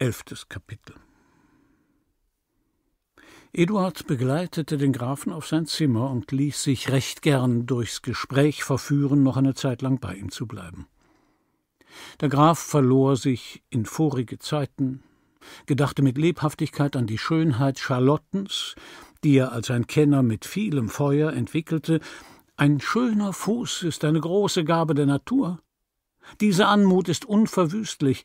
Elftes Kapitel Eduard begleitete den Grafen auf sein Zimmer und ließ sich recht gern durchs Gespräch verführen, noch eine Zeit lang bei ihm zu bleiben. Der Graf verlor sich in vorige Zeiten, gedachte mit Lebhaftigkeit an die Schönheit Charlottens, die er als ein Kenner mit vielem Feuer entwickelte. Ein schöner Fuß ist eine große Gabe der Natur. Diese Anmut ist unverwüstlich,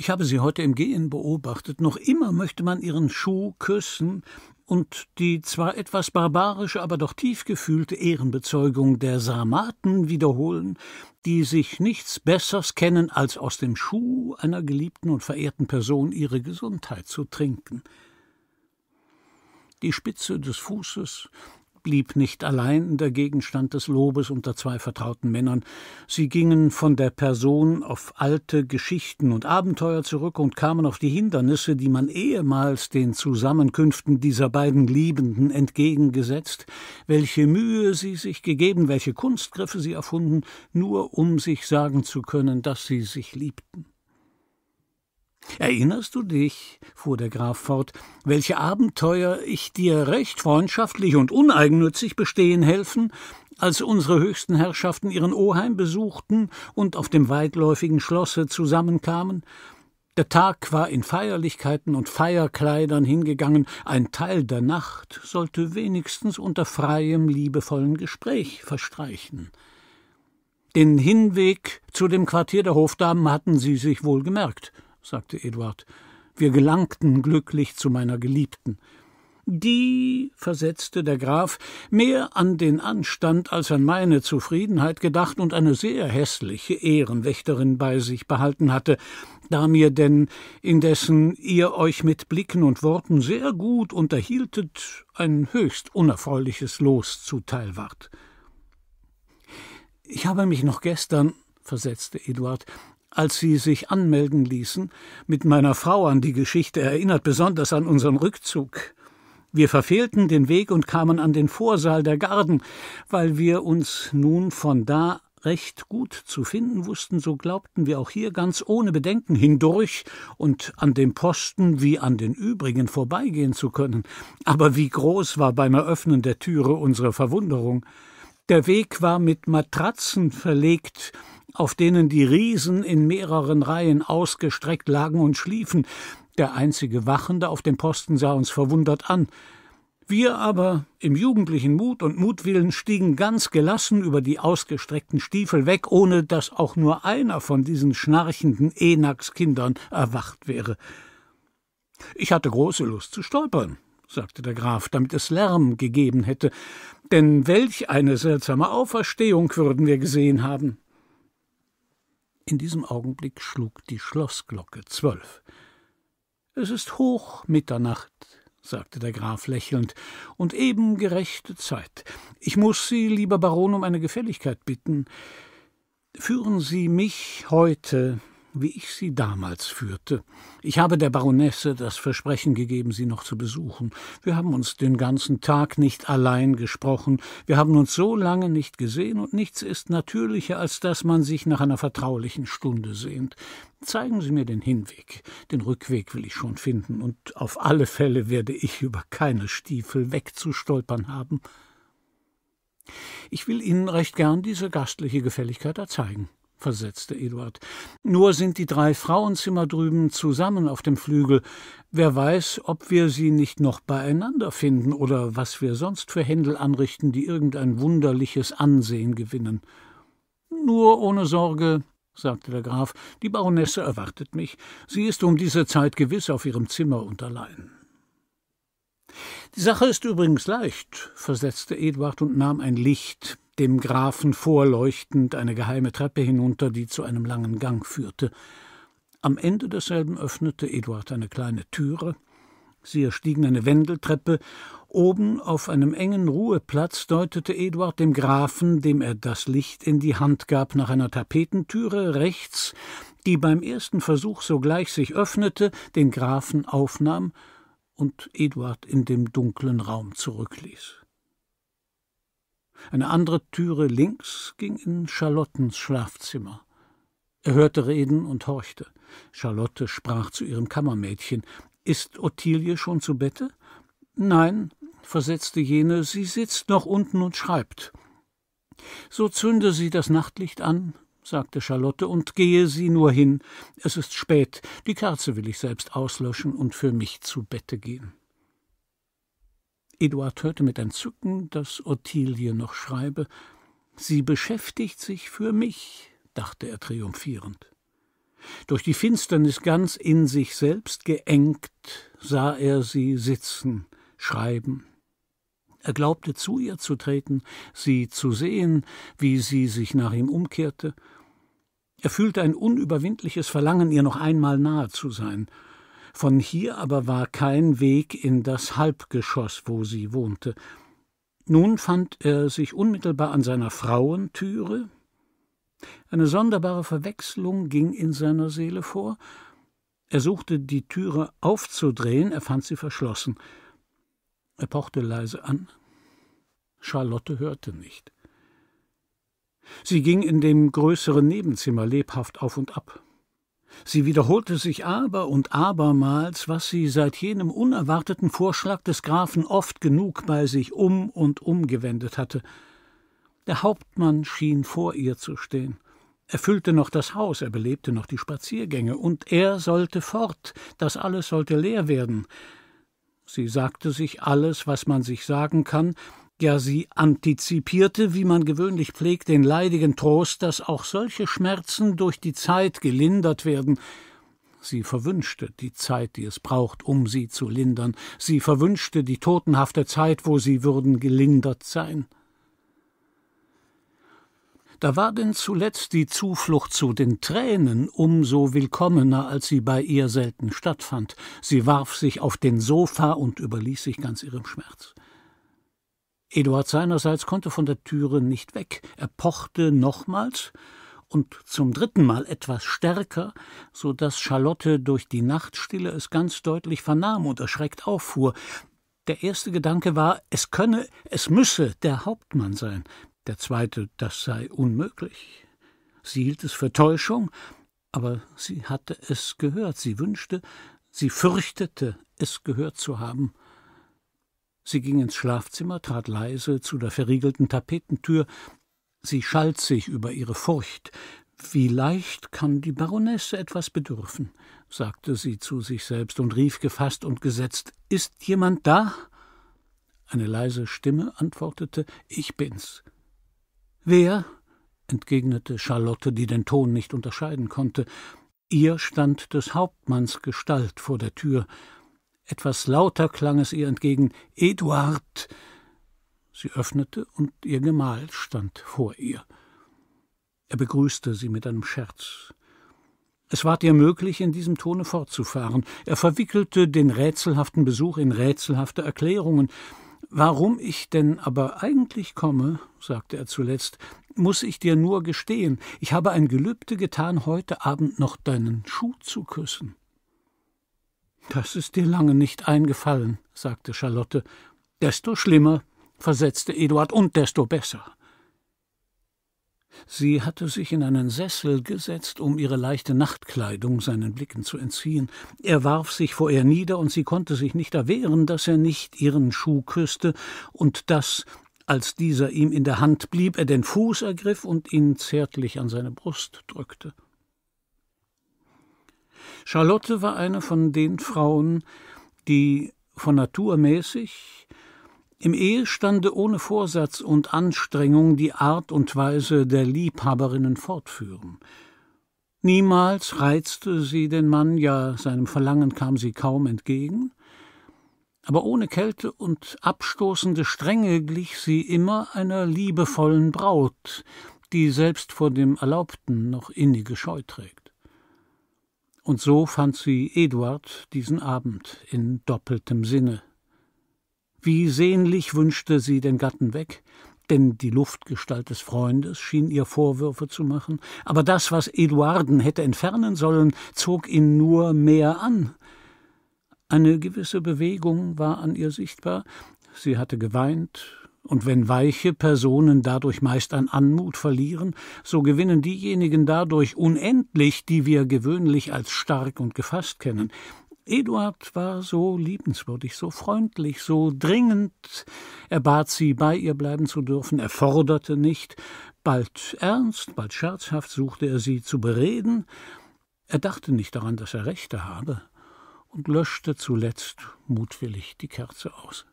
ich habe sie heute im Gehen beobachtet. Noch immer möchte man ihren Schuh küssen und die zwar etwas barbarische, aber doch tief gefühlte Ehrenbezeugung der Sarmaten wiederholen, die sich nichts Besseres kennen, als aus dem Schuh einer geliebten und verehrten Person ihre Gesundheit zu trinken. Die Spitze des Fußes blieb nicht allein der Gegenstand des Lobes unter zwei vertrauten Männern. Sie gingen von der Person auf alte Geschichten und Abenteuer zurück und kamen auf die Hindernisse, die man ehemals den Zusammenkünften dieser beiden Liebenden entgegengesetzt, welche Mühe sie sich gegeben, welche Kunstgriffe sie erfunden, nur um sich sagen zu können, dass sie sich liebten. Erinnerst du dich, fuhr der Graf fort, welche Abenteuer ich dir recht freundschaftlich und uneigennützig bestehen helfen, als unsere höchsten Herrschaften ihren Oheim besuchten und auf dem weitläufigen Schlosse zusammenkamen? Der Tag war in Feierlichkeiten und Feierkleidern hingegangen, ein Teil der Nacht sollte wenigstens unter freiem, liebevollen Gespräch verstreichen. Den Hinweg zu dem Quartier der Hofdamen hatten sie sich wohl gemerkt sagte Eduard. Wir gelangten glücklich zu meiner Geliebten. Die, versetzte der Graf, mehr an den Anstand als an meine Zufriedenheit gedacht und eine sehr hässliche Ehrenwächterin bei sich behalten hatte, da mir denn, indessen ihr euch mit Blicken und Worten sehr gut unterhieltet, ein höchst unerfreuliches Los zuteil ward. Ich habe mich noch gestern, versetzte Eduard, als sie sich anmelden ließen, mit meiner Frau an die Geschichte erinnert, besonders an unseren Rückzug. Wir verfehlten den Weg und kamen an den Vorsaal der Garden, weil wir uns nun von da recht gut zu finden wussten, so glaubten wir auch hier ganz ohne Bedenken hindurch und an dem Posten wie an den übrigen vorbeigehen zu können. Aber wie groß war beim Eröffnen der Türe unsere Verwunderung. Der Weg war mit Matratzen verlegt, auf denen die Riesen in mehreren Reihen ausgestreckt lagen und schliefen. Der einzige Wachende auf dem Posten sah uns verwundert an. Wir aber, im jugendlichen Mut und Mutwillen, stiegen ganz gelassen über die ausgestreckten Stiefel weg, ohne dass auch nur einer von diesen schnarchenden Enax-Kindern erwacht wäre. Ich hatte große Lust zu stolpern, sagte der Graf, damit es Lärm gegeben hätte, denn welch eine seltsame Auferstehung würden wir gesehen haben. In diesem Augenblick schlug die Schlossglocke zwölf. Es ist hoch Mitternacht, sagte der Graf lächelnd, und eben gerechte Zeit. Ich muß Sie, lieber Baron, um eine Gefälligkeit bitten. Führen Sie mich heute wie ich sie damals führte. Ich habe der Baronesse das Versprechen gegeben, sie noch zu besuchen. Wir haben uns den ganzen Tag nicht allein gesprochen, wir haben uns so lange nicht gesehen, und nichts ist natürlicher, als dass man sich nach einer vertraulichen Stunde sehnt. Zeigen Sie mir den Hinweg, den Rückweg will ich schon finden, und auf alle Fälle werde ich über keine Stiefel wegzustolpern haben. Ich will Ihnen recht gern diese gastliche Gefälligkeit erzeigen versetzte Eduard. Nur sind die drei Frauenzimmer drüben zusammen auf dem Flügel. Wer weiß, ob wir sie nicht noch beieinander finden oder was wir sonst für Händel anrichten, die irgendein wunderliches Ansehen gewinnen. Nur ohne Sorge, sagte der Graf, die Baronesse erwartet mich. Sie ist um diese Zeit gewiss auf ihrem Zimmer und allein. Die Sache ist übrigens leicht, versetzte Eduard und nahm ein Licht, dem Grafen vorleuchtend eine geheime Treppe hinunter, die zu einem langen Gang führte. Am Ende desselben öffnete Eduard eine kleine Türe, sie erstiegen eine Wendeltreppe, oben auf einem engen Ruheplatz deutete Eduard dem Grafen, dem er das Licht in die Hand gab, nach einer Tapetentüre rechts, die beim ersten Versuch sogleich sich öffnete, den Grafen aufnahm und Eduard in dem dunklen Raum zurückließ. Eine andere Türe links ging in Charlottens Schlafzimmer. Er hörte reden und horchte. Charlotte sprach zu ihrem Kammermädchen. Ist Ottilie schon zu Bette? Nein, versetzte jene, sie sitzt noch unten und schreibt. So zünde sie das Nachtlicht an, sagte Charlotte, und gehe sie nur hin. Es ist spät, die Kerze will ich selbst auslöschen und für mich zu Bette gehen. Eduard hörte mit Entzücken, dass Ottilie noch schreibe. Sie beschäftigt sich für mich, dachte er triumphierend. Durch die Finsternis ganz in sich selbst geengt, sah er sie sitzen, schreiben. Er glaubte zu ihr zu treten, sie zu sehen, wie sie sich nach ihm umkehrte. Er fühlte ein unüberwindliches Verlangen, ihr noch einmal nahe zu sein, von hier aber war kein Weg in das Halbgeschoss, wo sie wohnte. Nun fand er sich unmittelbar an seiner Frauentüre. Eine sonderbare Verwechslung ging in seiner Seele vor. Er suchte, die Türe aufzudrehen, er fand sie verschlossen. Er pochte leise an. Charlotte hörte nicht. Sie ging in dem größeren Nebenzimmer lebhaft auf und ab. Sie wiederholte sich aber und abermals, was sie seit jenem unerwarteten Vorschlag des Grafen oft genug bei sich um und umgewendet hatte. Der Hauptmann schien vor ihr zu stehen. Er füllte noch das Haus, er belebte noch die Spaziergänge, und er sollte fort, das alles sollte leer werden. Sie sagte sich alles, was man sich sagen kann, ja, sie antizipierte, wie man gewöhnlich pflegt, den leidigen Trost, dass auch solche Schmerzen durch die Zeit gelindert werden. Sie verwünschte die Zeit, die es braucht, um sie zu lindern. Sie verwünschte die totenhafte Zeit, wo sie würden gelindert sein. Da war denn zuletzt die Zuflucht zu den Tränen umso willkommener, als sie bei ihr selten stattfand. Sie warf sich auf den Sofa und überließ sich ganz ihrem Schmerz. Eduard seinerseits konnte von der Türe nicht weg. Er pochte nochmals und zum dritten Mal etwas stärker, so daß Charlotte durch die Nachtstille es ganz deutlich vernahm und erschreckt auffuhr. Der erste Gedanke war, es könne, es müsse der Hauptmann sein. Der zweite, das sei unmöglich. Sie hielt es für Täuschung, aber sie hatte es gehört, sie wünschte, sie fürchtete, es gehört zu haben. Sie ging ins Schlafzimmer, trat leise zu der verriegelten Tapetentür. Sie schalt sich über ihre Furcht. Wie leicht kann die Baronesse etwas bedürfen, sagte sie zu sich selbst und rief gefasst und gesetzt: Ist jemand da? Eine leise Stimme antwortete: Ich bin's. Wer? entgegnete Charlotte, die den Ton nicht unterscheiden konnte. Ihr stand des Hauptmanns Gestalt vor der Tür. Etwas lauter klang es ihr entgegen Eduard. Sie öffnete, und ihr Gemahl stand vor ihr. Er begrüßte sie mit einem Scherz. Es ward ihr möglich, in diesem Tone fortzufahren. Er verwickelte den rätselhaften Besuch in rätselhafte Erklärungen. Warum ich denn aber eigentlich komme, sagte er zuletzt, muss ich dir nur gestehen, ich habe ein Gelübde getan, heute Abend noch deinen Schuh zu küssen. Das ist dir lange nicht eingefallen, sagte Charlotte. Desto schlimmer, versetzte Eduard, und desto besser. Sie hatte sich in einen Sessel gesetzt, um ihre leichte Nachtkleidung seinen Blicken zu entziehen. Er warf sich vor ihr nieder, und sie konnte sich nicht erwehren, dass er nicht ihren Schuh küsste und dass, als dieser ihm in der Hand blieb, er den Fuß ergriff und ihn zärtlich an seine Brust drückte. Charlotte war eine von den Frauen, die von Natur mäßig im Ehestande ohne Vorsatz und Anstrengung die Art und Weise der Liebhaberinnen fortführen. Niemals reizte sie den Mann, ja seinem Verlangen kam sie kaum entgegen, aber ohne Kälte und abstoßende Strenge glich sie immer einer liebevollen Braut, die selbst vor dem Erlaubten noch innige Scheu trägt. Und so fand sie Eduard diesen Abend in doppeltem Sinne. Wie sehnlich wünschte sie den Gatten weg, denn die Luftgestalt des Freundes schien ihr Vorwürfe zu machen, aber das, was Eduarden hätte entfernen sollen, zog ihn nur mehr an. Eine gewisse Bewegung war an ihr sichtbar, sie hatte geweint, und wenn weiche Personen dadurch meist an Anmut verlieren, so gewinnen diejenigen dadurch unendlich, die wir gewöhnlich als stark und gefasst kennen. Eduard war so liebenswürdig, so freundlich, so dringend. Er bat sie, bei ihr bleiben zu dürfen, er forderte nicht. Bald ernst, bald scherzhaft suchte er sie zu bereden. Er dachte nicht daran, dass er Rechte habe und löschte zuletzt mutwillig die Kerze aus.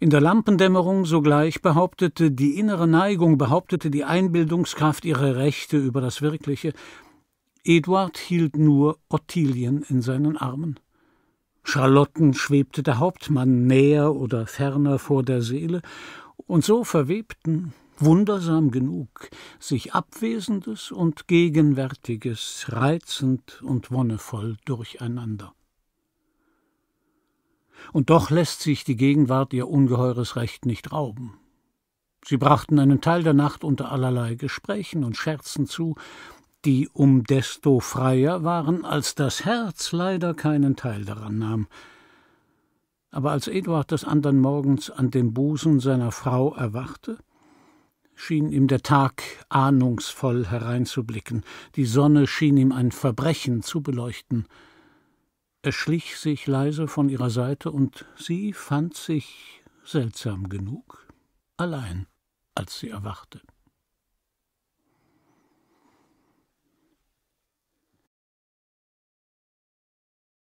In der Lampendämmerung sogleich behauptete die innere Neigung, behauptete die Einbildungskraft ihre Rechte über das Wirkliche. Eduard hielt nur Ottilien in seinen Armen. Charlotten schwebte der Hauptmann näher oder ferner vor der Seele, und so verwebten, wundersam genug, sich Abwesendes und Gegenwärtiges reizend und wonnevoll durcheinander und doch lässt sich die Gegenwart ihr ungeheures Recht nicht rauben. Sie brachten einen Teil der Nacht unter allerlei Gesprächen und Scherzen zu, die um desto freier waren, als das Herz leider keinen Teil daran nahm. Aber als Eduard des andern Morgens an dem Busen seiner Frau erwachte, schien ihm der Tag ahnungsvoll hereinzublicken, die Sonne schien ihm ein Verbrechen zu beleuchten, er schlich sich leise von ihrer Seite, und sie fand sich, seltsam genug, allein, als sie erwachte.